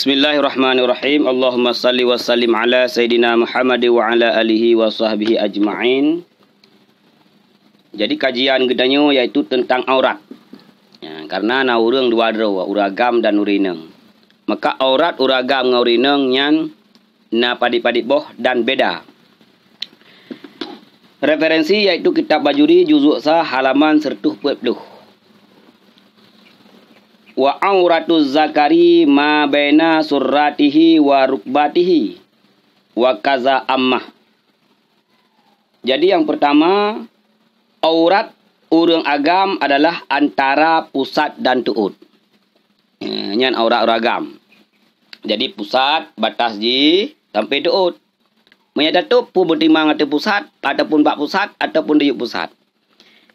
Bismillahirrahmanirrahim. Allahumma salli wa sallim ala Sayyidina Muhammad wa ala alihi wa sahbihi ajma'in. Jadi kajian gedanya yaitu tentang aurat. Ya, karena na urang dua dua, uragam dan urineng. Maka aurat, uragam, urineng yang na padi-padi boh dan beda. Referensi yaitu kitab Bajuri juzuk sah halaman sertuh puluh wa auratu zakari ma baina surratihi wa rukbatihi wa kaza amma jadi yang pertama aurat urang agam adalah antara pusat dan tuut eh, nyan aurat urang agam jadi pusat batas ji sampai tuut menyatu pu betimang atau pusat ataupun bak pusat ataupun diuk pusat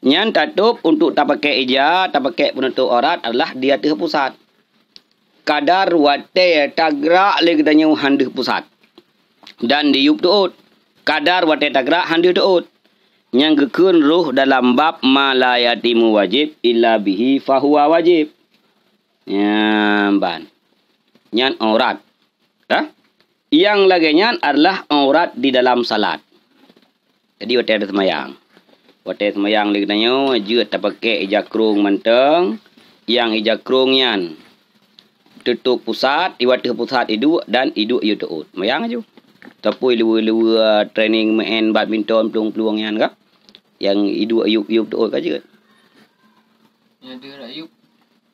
yang tatup untuk tak pakai eja, tak pakai penutup orat adalah di atas pusat. Kadar wate tak gerak lagi tanya handuh pusat. Dan di tuut. Kadar wate tak gerak handuh tuut. Yang gekun ruh dalam bab malayatimu wajib illa bihi fahuwa wajib. Yang ban. Yang orat. Ha? Yang lagi yang adalah orat di dalam salat. Jadi wate ada semayang. Wate semayang lagi tanya, je tak pakai ijakrung manteng. Yang ijakrung yan. Tutup pusat, iwati pusat idu dan idu iu tuut. Mayang aju. Tapi lewa-lewa ah, training main badminton peluang-peluang yan ka. Yang idu iu iu tuut ka je. Ya, dia rak yuk.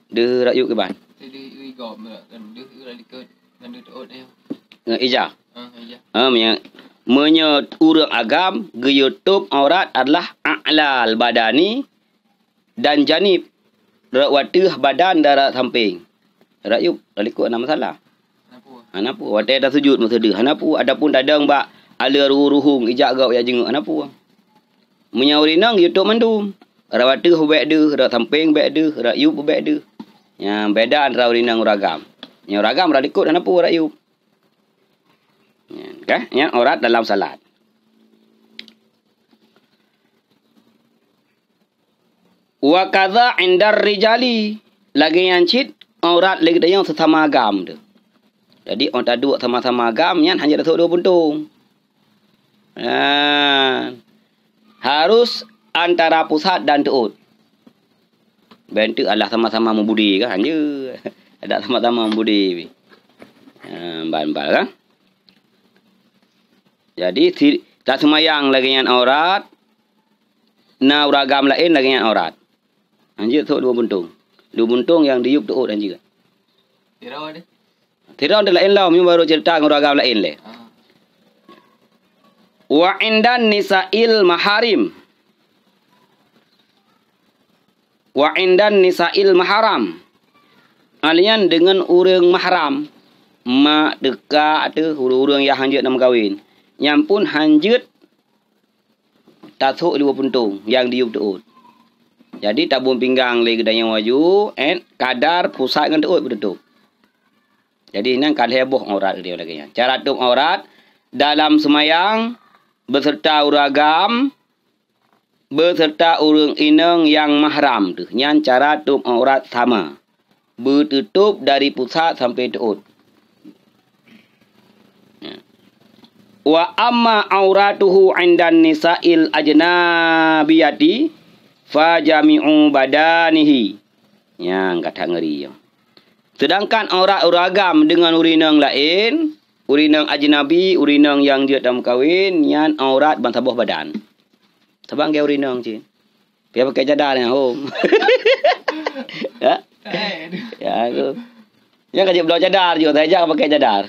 Dia rak yuk ke ban? Dia rak yuk ke ban? Dia rak yuk ke ban? Dia rak yuk ke ban? Dia rak yuk ke ban? Dia rak yuk ke ban? Dia rak yuk ke ban? Dia rak yuk ke ban? Dia rak yuk ke ban? Dia rak yuk ke ban? Dia rak yuk ke ban? Dia rak yuk ke ban? Dia rak yuk ke ban? Dia rak yuk ke ban? Dia rak yuk ke ban? Dia rak ke ban? Dia rak ke ban? Dia rak ke ban? Dia rak ke ban? Dia rak Menyuruh agam YouTube aurat adalah a'lal badani dan janib rawatih badan darah samping rayuk alikut nama salah hanapu hanapu wate dah sujud masa dia hanapu adapun dadang ba aler ruhung ijak gak ya jenguk hanapu menyauri YouTube yutup mandu rawatih bek de rak samping bek de rayuk bek de yang beda antara urinang uragam yang uragam ralikut hanapu rayuk Kah? ya, aurat ya, dalam salat. Wa kadza 'inda rijali lagi yang cit aurat lagi dia yang sesama agam tu. Jadi orang tak duduk sama-sama agam yang hanya datuk dua puntung. Nah, ha. harus antara pusat dan tuut. Bentuk adalah sama-sama membudi kan? Ya. Ada sama-sama membudi. Ha, ban kan? Jadi tak semayang lagi dengan aurat. Na uragam lain lagi dengan aurat. Anjir tu dua buntung. Dua buntung yang diup tu dan juga. Tirau ada. Tirau ada lain lah. Mereka baru cerita dengan uragam lain le. Ah. Wa indan nisa'il maharim. Wa indan nisa'il maharam. Alian dengan orang mahram. Mak deka ada orang-orang yang hanya nak berkahwin. Yang pun hanjut sok dua puntung yang diup tu, Jadi tabung pinggang lagi dan yang waju and kadar pusat dengan tuut betul. Jadi ini yang kadar heboh aurat dia lagi. Cara tu aurat dalam semayang beserta uragam beserta urung ineng yang mahram tu. Yang cara tu aurat sama. Bertutup dari pusat sampai tuut. wa amma auratuhu 'indan nisa'il ajnabiyati fa jami'u badanihi ya kata ngeri ya. sedangkan aurat uragam dengan urinang lain urinang ajnabi urinang yang dia dalam kahwin yang aurat bantabuh badan sebab ke urinang je dia pakai jadar ni oh ya aku yang kerja belok jadar, juga saya jangan pakai jadar.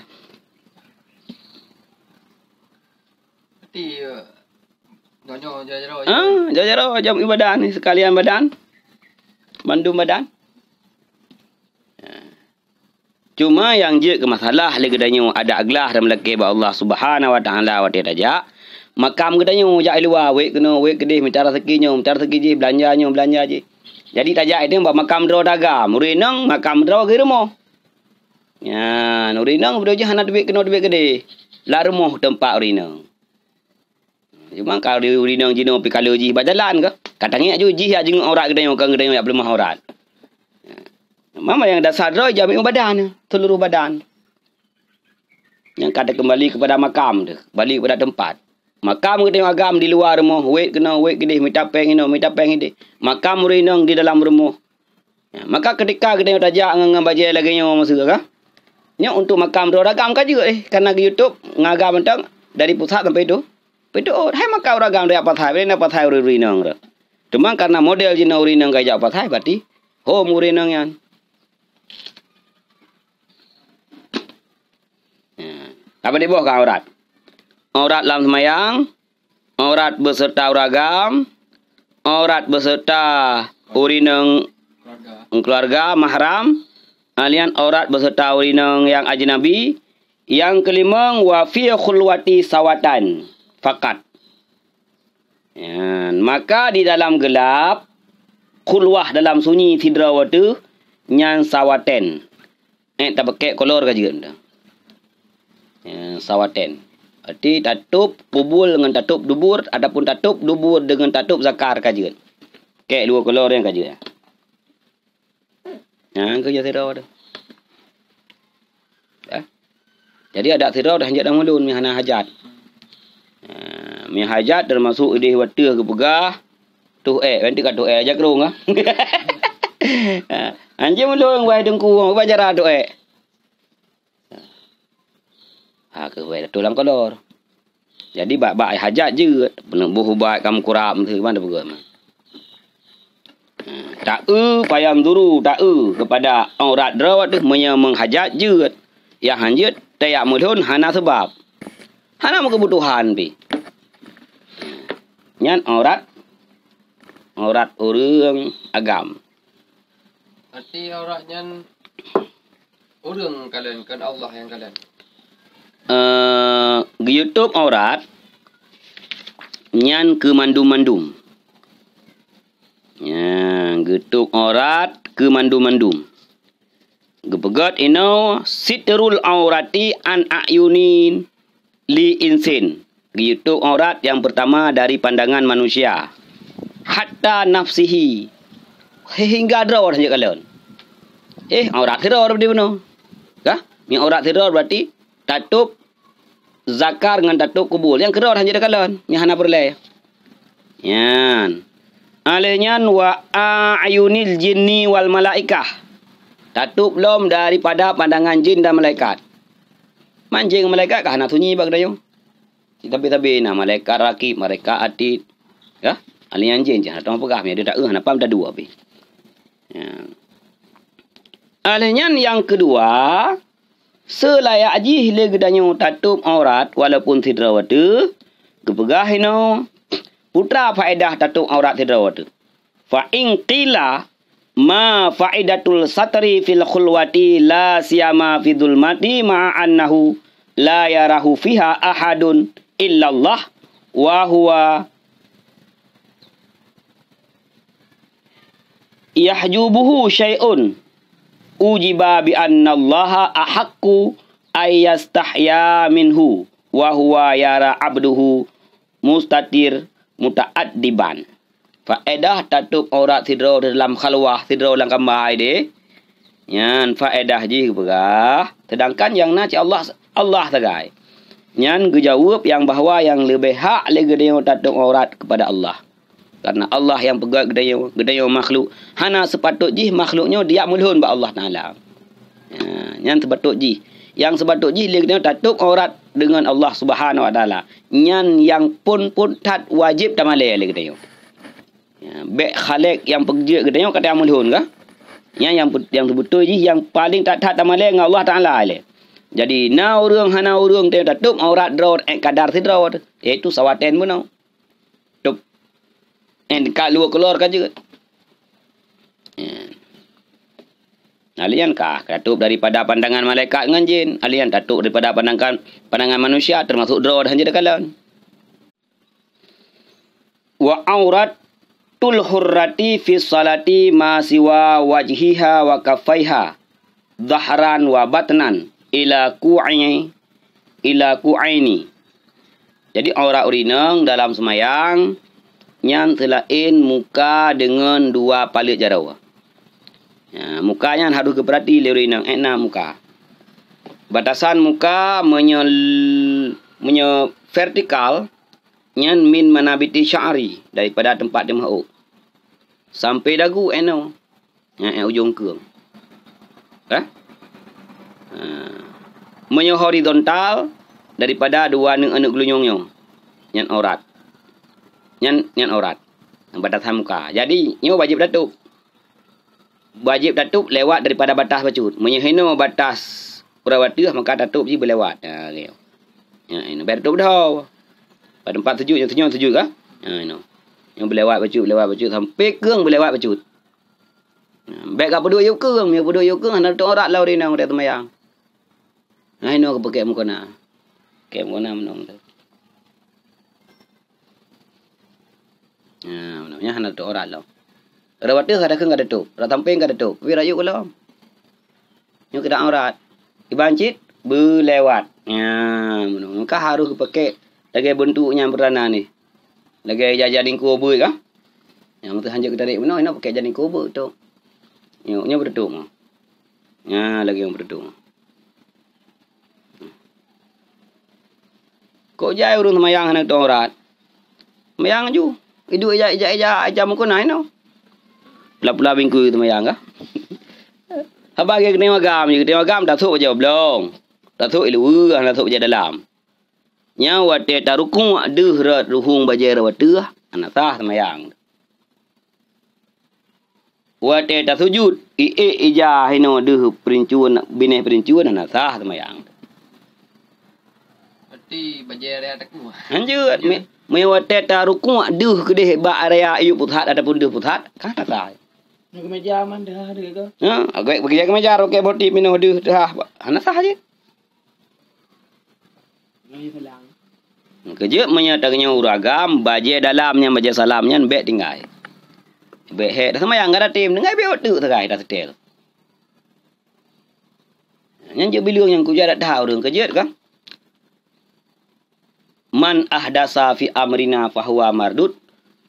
mati Nyonyo jajaro. Ah, jajaro jam ibadah ni sekalian badan. Mandu badan. Ya. Cuma yang je ke masalah le gedanyo ada aglah dan melekeh ba Allah Subhanahu wa taala wa tiada Makam gedanyo jak luar wek kena wek gede mencara sekinyo mencara sekiji belanjanyo belanja je. Jadi tajak itu bawa makam draw daga. Murinang makam dera ke rumah. Ya, nurinang berdua je hanat duit kena duit gede. Lah rumah tempat urinang. Cuma kalau dia urinang jino pi kalau uji bak ke? Katanya nak uji ya jenguk orang kedai orang kedai orang belum mahorat. Mama yang dah sadar je ambil badan, seluruh badan. Yang kata kembali kepada makam tu, balik kepada tempat. Makam kita tengok agam di luar rumah, wait kena wait gede minta peng ino, minta peng ide. Makam urinang di dalam rumah. Ya, maka ketika kita tengok tajak dengan dengan bajai lagi nyawa masuk ke? Ini untuk makam tu, agam kan juga eh. Karena YouTube, ngagam tentang dari pusat sampai itu. Pedut. Oh, hai maka orang gang apa thay? Bila dia patah urin rinang. Cuma karena model jina urin yang apa thay. Berarti. Home urin yang. Hmm. Apa dia buah kan aurat? Aurat dalam semayang. Aurat beserta uragam. Aurat beserta urin yang keluarga mahram. Alian aurat beserta urin yang ajinabi. Yang kelima, wafiyah wati Sawatan fakat. And, ya, maka di dalam gelap, kulwah dalam sunyi sidra watu, nyan sawaten. Eh, tak pakai kolor ke juga. Ya, And, sawaten. Arti tatup kubul dengan tatup dubur, ataupun tatup dubur dengan tatup zakar ke juga. Kek dua kolor yang ke juga. Yang ha, kerja sidra watu. Ya. Jadi ada sidra dah hajat dah mulun, mihana hajat mi hajat termasuk ideh watu ke pega tu eh nanti ka tu eh aja kerung ah ha? ha. anje mulu ang wai dengku bajara lah tu eh ha, ha ke wai lah, tu lang kolor jadi bak bak hajat je buah buhubat kamu kurap tu mana pega tak e payam duru tak e kepada orang derawat tu hajat je yang hanjut tak mulun hana sebab hana muka butuhan bi ញ៉ានអរ៉ាត់អរ៉ាត់រឿងអកម្មអតិអរ៉ាត់ញ៉ានរឿងកលែនកាន់អល់ឡោះយ៉ាងកលែនអឺ YouTube អរ៉ាត់ញ៉ានគឺមិនឌុំមិនឌុំញ៉ាន YouTube អរ៉ាត់គឺមិនឌុំមិនឌុំគបកត់អ៊ីណូស៊ីតរុលអរ៉ាទីអានអាយូនីនលីអ៊ីនសិន Gitu aurat yang pertama dari pandangan manusia. Hatta nafsihi. Sehingga ada orang saja kalian. Eh, aurat tidak orang berdiri Kah? Ini aurat tidak berarti tatup zakar dengan tatup kubul. Yang kira orang saja kalian. Ini hana perlai. Ya. Alinyan wa a'yunil jinni wal malaikah. Tatup belum daripada pandangan jin dan malaikat. Mancing malaikat kah nak tunyi bagi tapi-tapi na malaikat rakib, mereka adit, Ya? Ali anjin je. Tak apa kah? Dia tak eh. Napa dah dua pergi. Ya. Alinya yang kedua. selaya aji leg danyu tatup aurat. Walaupun tidak wata. Kepegah Putra faedah tatup aurat tidak wata. Fa'ingqila. Ma faedatul satri fil khulwati la siyama fidul mati ma ma'annahu. La yarahu fiha ahadun illallah wa huwa yahjubuhu shayun, ujiba bi anna allaha ahakku ayastahya minhu wa huwa yara abduhu mustatir muta'addiban faedah tatup aurat sidro dalam khalwah sidro dalam kamar ini yang faedah ji berah sedangkan yang nanti Allah Allah tegai Nyan gejawab yang bahawa yang lebih hak le gedayo datuk aurat kepada Allah. Karena Allah yang pegang gedayo gedayo makhluk. Hana sepatut jih makhluknya dia mulhun ba Allah Taala. Ya, yang sepatut jih. Yang sepatut jih le gedayo datuk aurat dengan Allah Subhanahu Wa Taala. Nyan yang pun pun tat wajib tamale le gedayo. Ya, bek khalek yang pegi gedayo kata yang mulhun ka? Nyan yang yang sebetul jih yang paling tat tat tamale ngan Allah Taala le. Ta jadi na urang hana urang teh tatup aurat drot ek kadar ti drot. Itu sawaten mun. Tup. En ka luar keluar ka juga. Alian kah tatup daripada pandangan malaikat dengan jin. Alian tatup daripada pandangan pandangan manusia termasuk drot hanya dekalan. Wa aurat tul hurrati fi salati ma siwa wajhiha wa kafaiha dhahran wa batnan ila ku'i ila ku'aini. Jadi orang urinang dalam semayang yang telahin muka dengan dua palit jarawa. Ya, mukanya harus keperhati lirinang ena muka. Batasan muka menyel, menye vertikal nyan min manabiti syari daripada tempat dia mahu. Sampai dagu enau. Eh, ya, eh, ujung kuang. Eh? Ha? Ah, menyo horizontal daripada dua anak anak gelunyongnya yang orat yang yang orat batas hamuka jadi nyo wajib datuk wajib datuk lewat daripada batas bacut menyo hino batas perawatu maka datuk ji berlewat ini ah, ya, berdatuk dah pada tempat tujuh yang tujuh tujuh kah ini ya, yang berlewat bacut lewat bacut sampai kurang berlewat bacut ya, Baik apa dua yukung, apa dua yukung, anak tu lah orang lau rinang, dia temayang. Ngai no kepeke muka na. pakai muka na mno. Ah, mno nya hanat to oral lo. Ra watu ka ada tu, ra tampeng ada tu. Wi rayu ko lo. Nyu kira aurat. Ibancit be lewat. Ya, mno. Ka harus pakai lagi bentuknya berana ni. Lagi jajading kubur ka. Ya, mesti hanjak kita dek mno, ina pakai jajading kubur tu. Nyu nya berdu mo. Ya, ha, lagi yang berdu mo. Kau jai urun mayang hanak tong rat. Mayang ju. Idu aja aja aja aja mungkin nai no. Pula pula bingku itu mayang ka. Haba ge kene magam ge kene magam da thuk jawab long. Da thuk ilu urang da thuk ja dalam. Nyawa te tarukung aduh rat ruhung bajer watu lah. ana tah mayang. Wate ta sujud i i ija hino duh perincuan bineh perincuan anasah sama yang mesti bagi area tekuk. Anje me me wate ta rukuk duh ke deh ba area ayu puthat ataupun duh puthat. Ka ta ta. Nak meja aman dah ada ke? Ha, agak bagi meja roke boti mino duh dah. Ana sah je. Ngai pelang. Kerja uragam, bajet dalamnya, bajet salamnya, bet tinggal. Bet head, sama yang ada tim, tinggal bet tu, tinggal dah setel. Yang je bilung yang kujarat dah orang kejut kan? man ahdasa fi amrina fahuwa mardud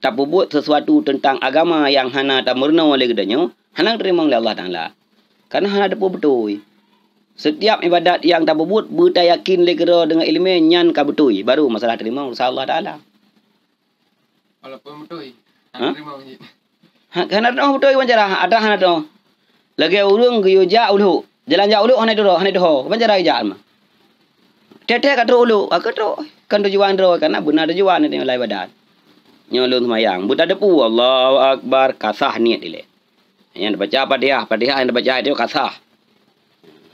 tapubut sesuatu tentang agama yang hana tak merna oleh gedanyo hana terima oleh Allah taala karena hana depo betul setiap ibadat yang tak berbuat buta yakin legera dengan ilmu nyan ka betul baru masalah terima urusan Allah taala walaupun betul ha? terima wajib ha kana tahu betul macam cara ada hana tahu lagi urung ge yoja ulu jalan jauh ulu hana tu hana tu macam cara ja ma tetek ka tu ulu aku tu kando juwan ro kana buna de juwan de lai badan nyo lu mayang buta depu Allah akbar kasah niat ile yang baca apa dia apa dia yang baca itu kasah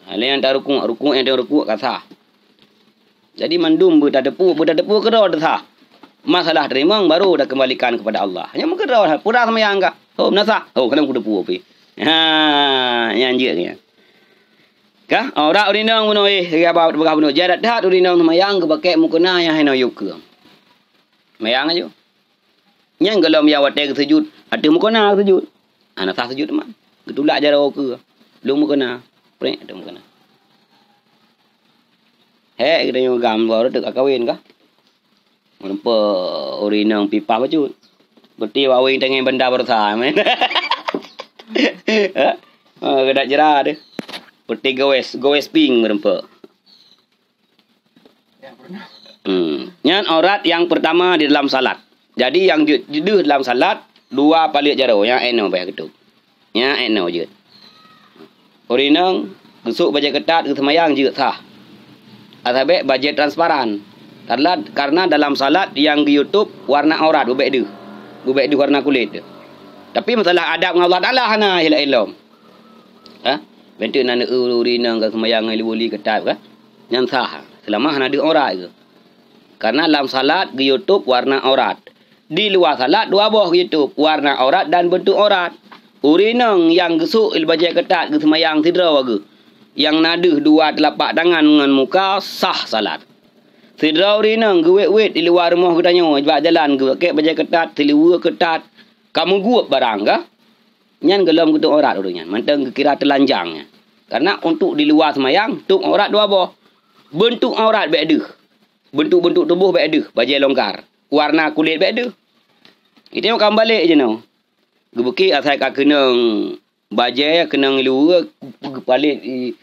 ale yang tak rukuk rukuk yang tak rukuk kasah jadi mandum buta depu buta depu pu ke masalah terima baru dah kembalikan kepada Allah hanya mungkin ro pura sama yang ka oh nasa oh kalau kudu pi ha yang je ni ka ora urinong muno e ga ba ba muno jara ta urinong ma yang ba ke mukuna ya hino yuk ma yang ajo nyang galom ya wa tek sujud ati mukuna sujud ana ah, sa sujud ma gedula jara o ku lu mukuna pre ati mukuna he gedo yo gam ba ro ka kawin ka mun pe urinong pipa ba jut beti wa wing tengen benda bersama ha? ha kedak jerah deh Putih gawes, gawes ping merempa. Hmm. Yang orat yang pertama di dalam salat. Jadi yang di dalam salat dua palit jaro yang eno bayar gitu. Yang eno je. Orinang kesuk baca ketat ke semayang je sah. Asabe baca transparan. Karena karena dalam salat yang di YouTube warna orat bubek de. bubek de warna kulit. Tapi masalah adab dengan Allah Taala hana hilal ilm. Ha? Bentuk nana uru rina kau semayang ali boli ketap ka. Nyan sah. Selama hana di orat ke. Karena dalam salat ke YouTube warna orat. Di luar salat dua buah ke YouTube warna orat dan bentuk orat. Urinang yang gesuk il baca ketat ke semayang sidra waga. Yang nadih dua telapak tangan dengan muka sah salat. Sidra urinang ke wet-wet di luar rumah ke tanya. Sebab jalan ke baca ketat, silua ketat. Kamu guap barang kah? nyan gelam untuk orang dulu nyan. Menteng kira telanjang. Karena untuk di luar semayang, untuk orang dua boh. Bentuk aurat beda. Bentuk-bentuk tubuh beda. Baju longgar. Warna kulit beda. Kita nak kembali je no. Gebuki asal kak kena baju kena ngelua kepala ni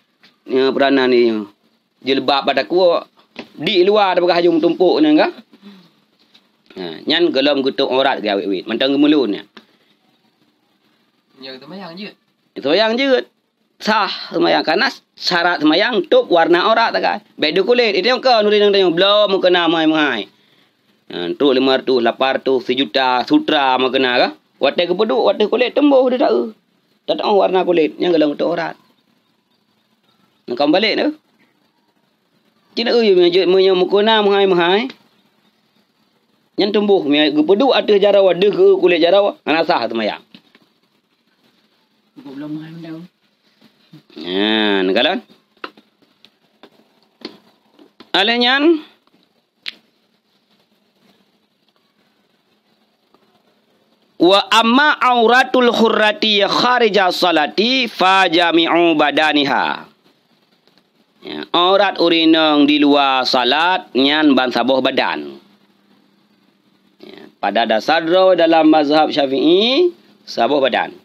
perana ni. Jelebab pada kuak. Di luar ada bagai hajung tumpuk ni kan. Ha, nyan gelom gutuk aurat gawe-wit. Menteng gemulun ni semayang je. Itu Semayang je. Sah semayang. karena syarat semayang tup warna orang tak kan. Beda kulit. Itu yang kau nuri nang Belum kena mai mai. Ha, tu lima tu, lapar tu, sejuta, sutra mau kena kah. Wate kepeduk, wate kulit tembuh dia tak. Tak tahu warna kulit. Yang gelang untuk orang. Nak balik tu. Cina uyu menyajut menyajut mukuna mengai mengai. Yang tumbuh menyajut kepeduk atau jarawa dek kulit jarawa. sah tu mayang. Aku belum ya, Alenyan. Wa amma auratul hurrati kharija salati fa jami'u badaniha. Ya, aurat urinong di luar salat nyan bansaboh badan. Ya, pada dasar dalam mazhab Syafi'i saboh badan.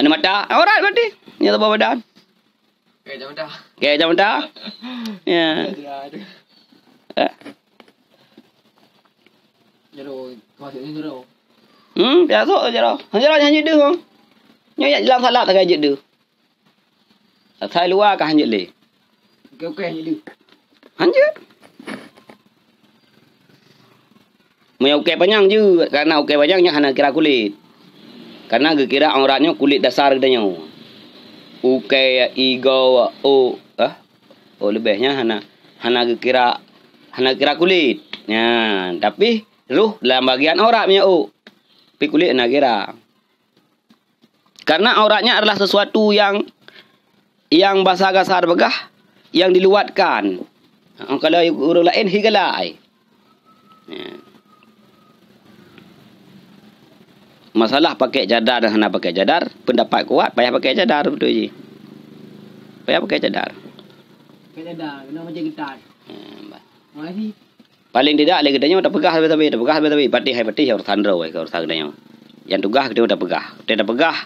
Ano mata? Alright, mati. Ni ada bawa dan. Okay, eh, jam mata. Okay, jam mata. Yeah. Jero, kau sini jero. Hmm, biasa jero. Hanjero jangan jadi dong. Nyai jalan salah tak jadi dong. Saya luar kah hanjeli. Kau kau hanjeli. Hanjer. Mau okay panjang juga, karena okay panjangnya karena kira kulit. Karena kira orangnya kulit dasar katanya. Ukay ego o eh ha? oh, o lebihnya hana hana kira hana kira kulit. Ya, tapi ruh dalam bagian auratnya o. Tapi kulit hana kira. Karena orangnya adalah sesuatu yang yang bahasa kasar begah yang diluatkan. Ha, kalau orang lain higalai. Ya. Masalah pakai jadar dan hendak pakai jadar, pendapat kuat payah pakai jadar betul je. Payah pakai jadar. Pakai jadar, kena macam getar. Hmm, baik. Mari. Paling tidak lagi tanya tak pegah habis tapi tak pegah habis tapi patih hai patih harus sandro ai harus sagna yang. Yang tugas dia tak pegah. Kita tak pegah.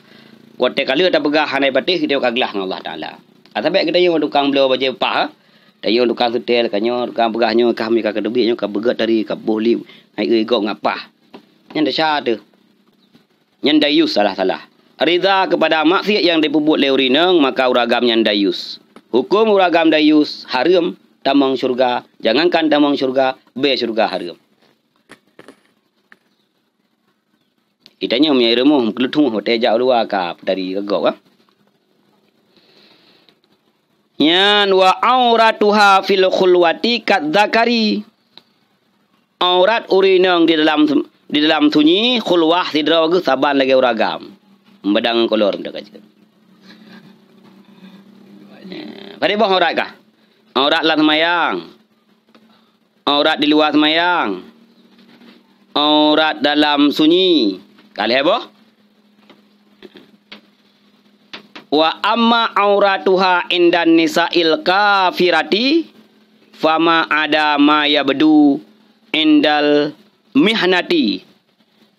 Kuat kali tak pegah hanai patih dia kagelah dengan Allah Taala. Atabek ah, kita yang tukang beliau baca pah. Dan yang tukang setel kanyo, tukang pegahnya kami ka kedebi nyo ka begat tadi ka boli. Hai ego ngapah. Yang dah syah tu nyandayus salah-salah. Ridha kepada maksiat yang dipubut oleh urineng, maka uragam nyandayus. Hukum uragam dayus, haram, tamang syurga. Jangankan tamang syurga, be syurga haram. Itanya punya remuh, keletung, hotejak luar ke, dari regok. Ha? Yan wa auratuha fil khulwati kat zakari. Aurat urineng di dalam di dalam tunyi khulwah tidak ke saban lagi uragam membedang kolor dah kaji eh, pada bawah orang kah orang lah semayang orang di luar semayang orang dalam sunyi kali heboh wa amma auratuha indan nisa'il kafirati fama ada ma yabdu indal mihnati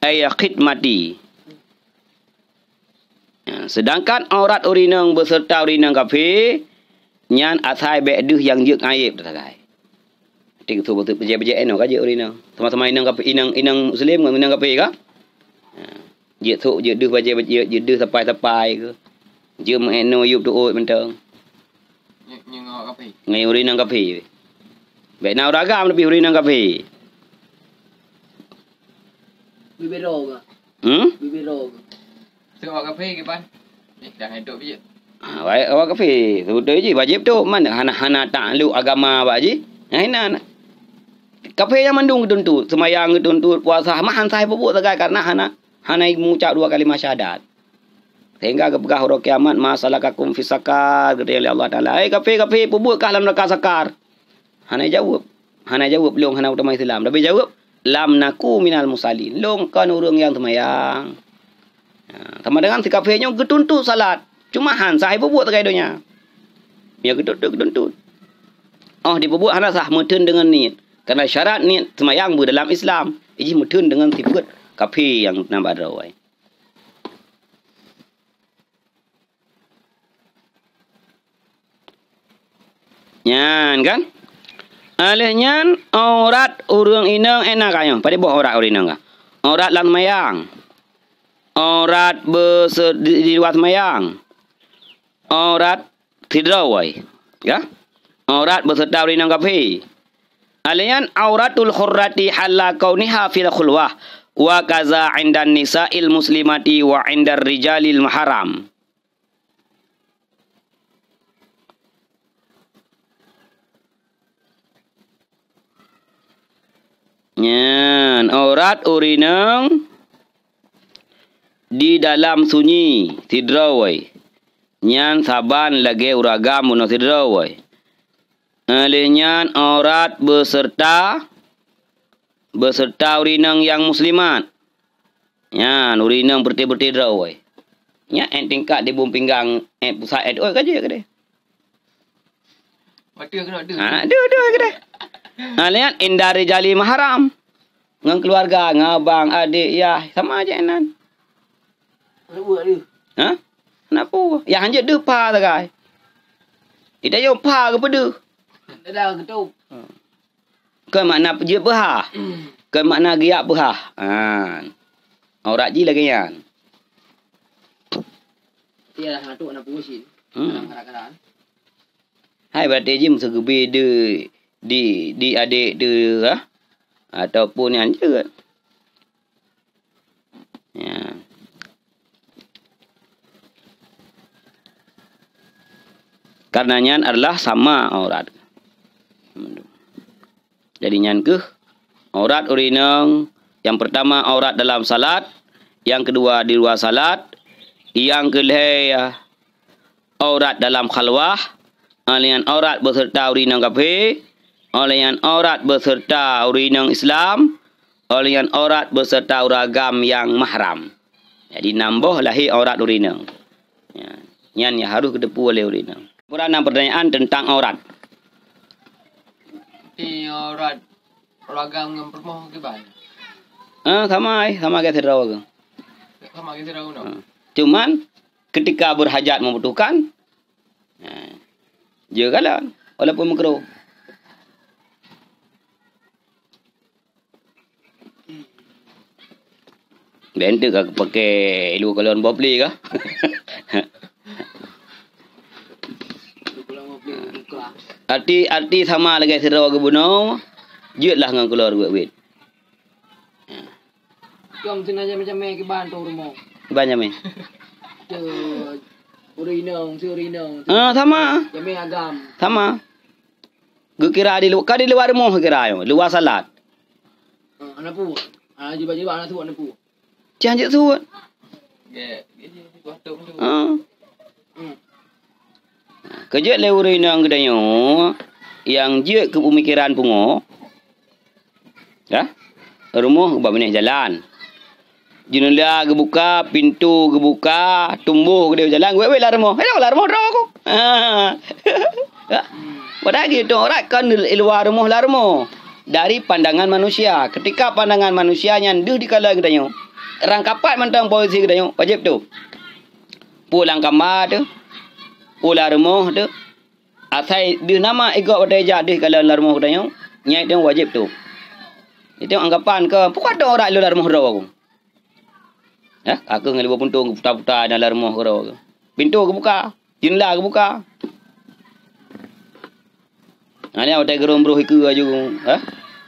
ay khidmati ya, sedangkan aurat urinang beserta urinang kafe nyan asai be duh yang jeung aib tatagai tik tu betul beje beje eno kaje urinang sama-sama inang kafe inang inang muslim ngan inang kafe ka kan? ya, je tu je duh beje beje je duh sampai sampai ke je meno yup tu oi menteng ngeng ngok kafe ngai urinang kafe be na uragam lebih urinang kafe Bibir roga. Ah. Hmm? Bibir roga. Tu awak kafe ke pan? Ni dah hidup je. Ah, baik awak kafe. Sudah je wajib tu mana hana hana tak, lu agama awak je. Ha, nah ina. Kafe yang mandung tu tu, semayang tu tu, puasa mahan saya bubuk sekali karena hana hana mengucap dua kali masyadat. Sehingga ke pegah huruf kiamat, masalah kakum fisakar, kata oleh Allah Ta'ala. Eh, kafe, kafe, bubuk ke dalam sakar. Hana jawab. Hana jawab, belum hana utama Islam. Tapi jawab, lam naku minal musalin. Long kan urung yang temayang. Ya, sama dengan si yang ketuntut salat. Cuma han sahih bubuk terkait dunia. Dia ketuntut, ketuntut. Oh, dia bubuk hana sah mutun dengan niat. Kerana syarat niat temayang bu dalam Islam. Iji mutun dengan si buat kafe yang nampak darawai. Nyan kan? Alihnyan orat urung inang enak kayo. Pada buah orat urung inang. Orat lan mayang. Orat di luar mayang. Orat tidrawai. Ya. Orat bersedar urung inang kapi. Alihnyan auratul hurrati halakau niha fil khulwah. Wa kaza indan il muslimati wa indar rijalil maharam. Nyan, aurat urinang di dalam sunyi tidrawai. Nyan saban lagi uragam muna sidrawai. Alinyan aurat beserta beserta urinang yang muslimat. Nyan urinang berti-berti drawai. Nya enting kak di bum pinggang eh pusat eh oi kaje kade. Mati kena ada. Ha, ada ada kade. Nah, ha, lihat indari jali mahram. Dengan keluarga, dengan abang, adik, ya. Sama aja enan. Ada buat dia? Ha? Kenapa? Yang hanya dia pa tak kai. Ida yo pa ke pada? Dah dah ketuk. Hmm. Ha. Kau makna dia berha? Kau makna giak berha? Ha. Orang ji lagi yang. Dia nak tu hmm. nak pusing. Hmm. Hai berarti jim segebe de di di adik dia lah. ataupun yang je kan. Ya. Karenanya adalah sama aurat. Jadi nyan ke aurat urinang yang pertama aurat dalam salat, yang kedua di luar salat, yang kedua ya, aurat dalam khalwah, alian ha, aurat beserta urinang kafir, oleh yang aurat beserta urinang Islam, oleh yang aurat beserta uragam yang mahram. Jadi nambah lahir aurat urinang. Ya. Yang, yang harus kedepu oleh urinang. Kurang pertanyaan tentang aurat. Ini aurat uragam yang permohon ke bahan? Ah, sama, eh, sama kita tahu. Sama kita tahu. Ha. Cuma ketika berhajat membutuhkan, ya. Jaga lah. Walaupun mengkeruh. Blender ke aku pakai dua kolon bawah play ke? arti arti sama lagi serau aku bunuh. Jutlah dengan keluar buat wit. Kau mesti nak macam main ke ban tu rumah. Ban macam main. Urinong, urinong. Ah, sama. Jamai agam. Sama. Gue kira di luar, kau di luar rumah kira ayo, luar salat. Anak pu, anak jiba jiba anak tu anak pu. Jangan jatuh suut. Ya, yeah, dia ha. hmm. Kerja lewuri nang kedanya yang je ke pemikiran bunga. Ya. Rumah ke bawah jalan. Jendela ke buka, pintu ke buka, tumbuh ke dia jalan. Wei wei lah rumah. Hello lah rumah aku. Ha. Pada ya? lagi tu orang kan luar rumah lah rumah. Dari pandangan manusia. Ketika pandangan manusia yang dia dikala kedanya. Ha. Rang kapat mentang polisi kita tengok. Wajib tu. Pulang kamar tu. Pulang rumah tu. Asai di nama ikut pada hijau di kalau dalam rumah kita tengok. Nyai tengok wajib tu. Itu anggapan ke. Pukul ada orang dalam rumah kita aku. Ya, aku ngelibu pintu ke putar puta dalam rumah kita aku. Pintu ke buka. Jendela ke buka. Ini ha, yang kita gerombroh ikut aja. Ha? Eh?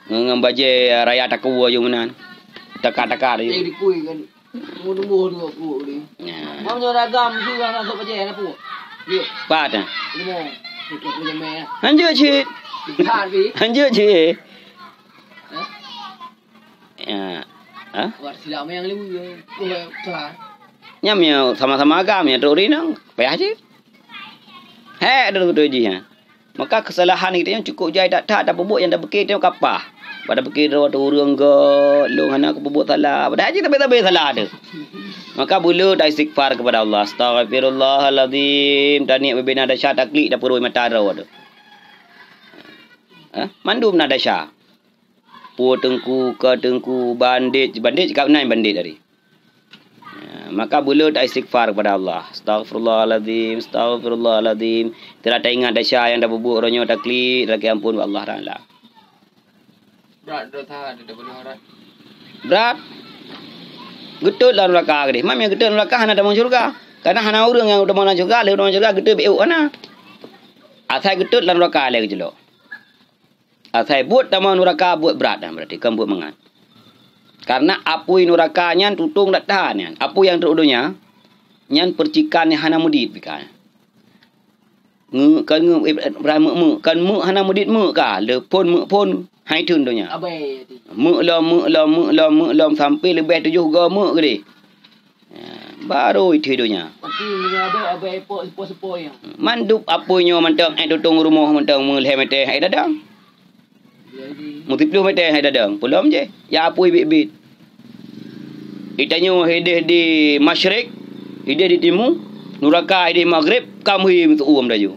Ngambajai rakyat aku aja mana. Tekan-tekan dia. Dia dikui kan. Mudah-mudah dua aku ni. Ya. Mau jual agam tu kan masuk pajak apa? Ya. Pak dah. Lima. Kita punya meh. Hanjo ci. Tapi. Hanjo ci. Ya. Ha? Wah, ya. silap yang lima. Kuh, ya. kelar. Nya mi ya. sama-sama agam ya tu rinang. Payah je. Hei, ada tu tu je. Maka kesalahan kita yang cukup jai tak tak tak bubuk yang dah bekit tengok kapah. Pada pikir orang tu orang ke, long anak aku buat salah. Pada haji tak tapi salah ada. Maka bulu dah istighfar kepada Allah. Astaghfirullahaladzim. Dan niat bebena ada syah taklik dah perui mata arah ada. Ha? Mandu pun ada syah. Puh tengku ke tengku bandit. Bandit cakap naik bandit tadi. Ha, maka bulu tak istighfar kepada Allah. Astaghfirullahaladzim. Astaghfirullahaladzim. Tidak tak ingat dah syah yang dah bubuk. Ronyo dah klik. Dah kiampun. Allah dah lah. Berat dah tak ada Getul dah nulaka gede. Mami yang getul nulaka hana damang syurga. Karena hana orang yang damang syurga, leh damang syurga getul beu hana. Asai getul dah nulaka leh gejelo. Asai buat damang nulaka buat berat dah berarti Kamu buat mengan. Karena apu yang nulaka nyan tutung dah tahan nyan. Apu yang terudunya nyan percikan yang hana mudit bikanya ngu kan ngu eh, ibrahim mu kan mu hana mudit mu ka ah, le pon mu pon hai tun do nya mu lo mu lo mu lo mu lo sampai le bet tujuh go mu ke eh, baru itu do nya mandup apo nyo mantang ai tutung rumah mantang mu le mate hai dadang Mutiplu mete hai dadang pulam je ya apo ibit bit itanyo hede di masyrik hede di timur Nuraka ide maghrib kam hi mitu um da yu.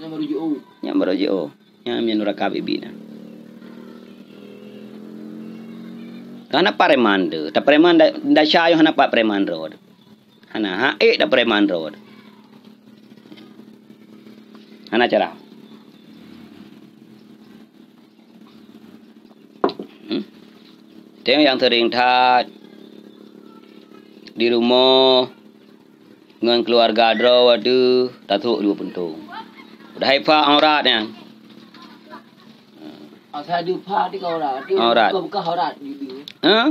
Nya maruji o. Nya maruji o. nuraka bibina. Kana paremande, ta paremande da sha yo hana pa paremande od. Hana ha e da paremande od. Hana cara. Hmm? Tengok yang tering tat di rumah dengan keluarga dro aduh tak dua pentung dah haifa aurat ni yang asal ah, du pa di kau aurat tu buka aurat ha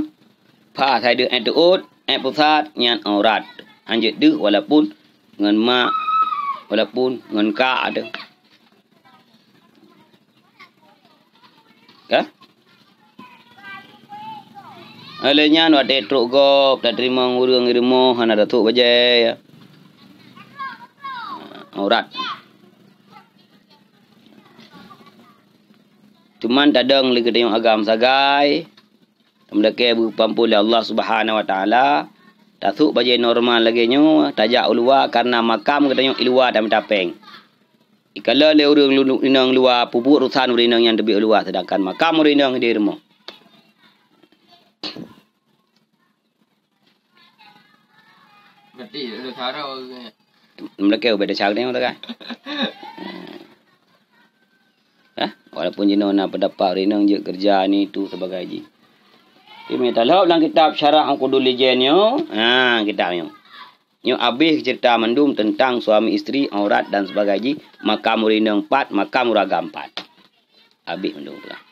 pa saya ada and out and pusat nyan aurat anje du walaupun dengan mak walaupun dengan kak ada ka ha? Alenya nu ada truk gop, dah terima ngurung ngirimu, hana datuk bajaya aurat. Cuman dadang lagi tengok agam sagai. Mereka berpampu oleh Allah subhanahu wa ta'ala. Tak baju normal lagi nyu. Tajak luar karena makam kita yang luar dan mencapai. Ikala le urang lunuk inang luar pupuk rusan urinang yang lebih luar sedangkan makam urinang di rumah. Ngerti, lu cara mereka mereka ubah dah cari orang kan ha walaupun jenuh nak pendapat renang je kerja ni tu sebagai ji dia minta lah dalam kitab syarah aku dulu lejennya oh. ha kitab ni Nyo habis cerita mendum tentang suami isteri, aurat dan sebagai sebagainya. Makam urina empat, makam uraga empat. Habis mendung pulang.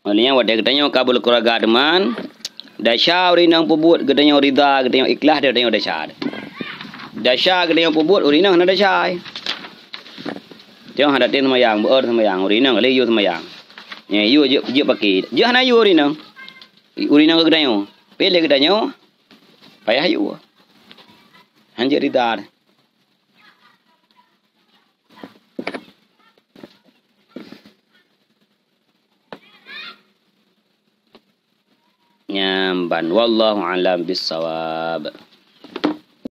Maksudnya, wadah katanya kabul keluarga deman. Dasyah orang yang pebut, katanya rida, katanya ikhlas, katanya dasyah. Dasyah katanya pebut, orang yang hendak dasyah. Tengok hadatin sama yang, ber sama yang, orang yang leyu sama yang. Ya, yu je je pakai. Je hanai yu orang yang. Orang yang kita katanya. Pilih katanya. Payah yu. Hanya rida. Hanya rida. nyamban wallahu alam bisawab